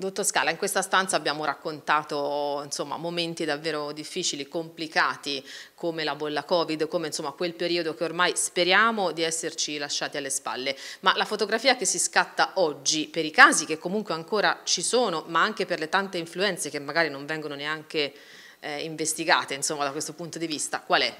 Dottor Scala, in questa stanza abbiamo raccontato insomma, momenti davvero difficili, complicati, come la bolla Covid, come insomma, quel periodo che ormai speriamo di esserci lasciati alle spalle. Ma la fotografia che si scatta oggi, per i casi che comunque ancora ci sono, ma anche per le tante influenze che magari non vengono neanche eh, investigate insomma, da questo punto di vista, qual è?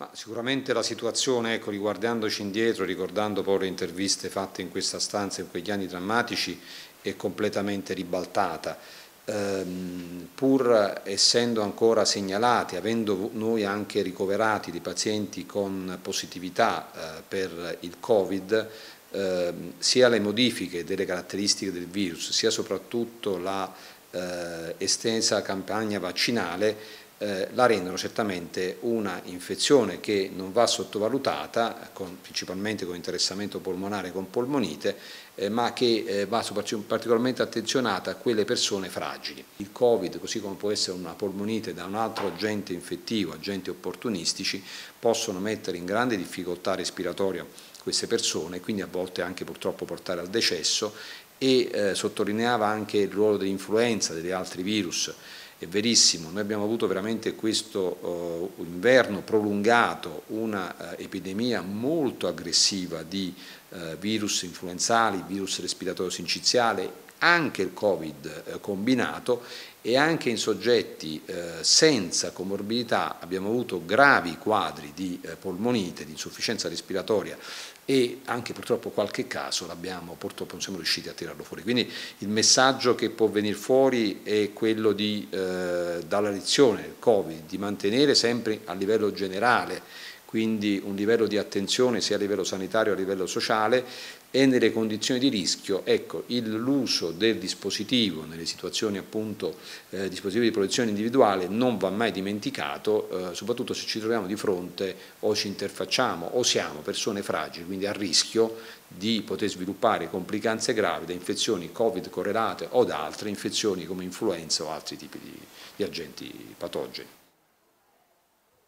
Ma sicuramente la situazione, ecco, riguardandoci indietro, ricordando poi le interviste fatte in questa stanza in quegli anni drammatici, è completamente ribaltata. Ehm, pur essendo ancora segnalati, avendo noi anche ricoverati dei pazienti con positività eh, per il Covid, eh, sia le modifiche delle caratteristiche del virus, sia soprattutto la eh, estesa campagna vaccinale eh, la rendono certamente una infezione che non va sottovalutata, con, principalmente con interessamento polmonare con polmonite, eh, ma che eh, va particolarmente attenzionata a quelle persone fragili. Il Covid, così come può essere una polmonite da un altro agente infettivo, agenti opportunistici, possono mettere in grande difficoltà respiratoria queste persone, quindi a volte anche purtroppo portare al decesso e eh, sottolineava anche il ruolo dell'influenza, degli altri virus è verissimo, noi abbiamo avuto veramente questo uh, inverno prolungato, una uh, epidemia molto aggressiva di uh, virus influenzali, virus respiratorio sinciziale, anche il Covid combinato e anche in soggetti senza comorbidità abbiamo avuto gravi quadri di polmonite, di insufficienza respiratoria e anche purtroppo qualche caso l'abbiamo, purtroppo non siamo riusciti a tirarlo fuori. Quindi il messaggio che può venire fuori è quello di eh, dalla lezione del Covid, di mantenere sempre a livello generale quindi un livello di attenzione sia a livello sanitario che a livello sociale e nelle condizioni di rischio, ecco, l'uso del dispositivo nelle situazioni appunto eh, dispositivi di protezione individuale non va mai dimenticato, eh, soprattutto se ci troviamo di fronte o ci interfacciamo o siamo persone fragili, quindi a rischio di poter sviluppare complicanze gravi da infezioni Covid correlate o da altre infezioni come influenza o altri tipi di, di agenti patogeni.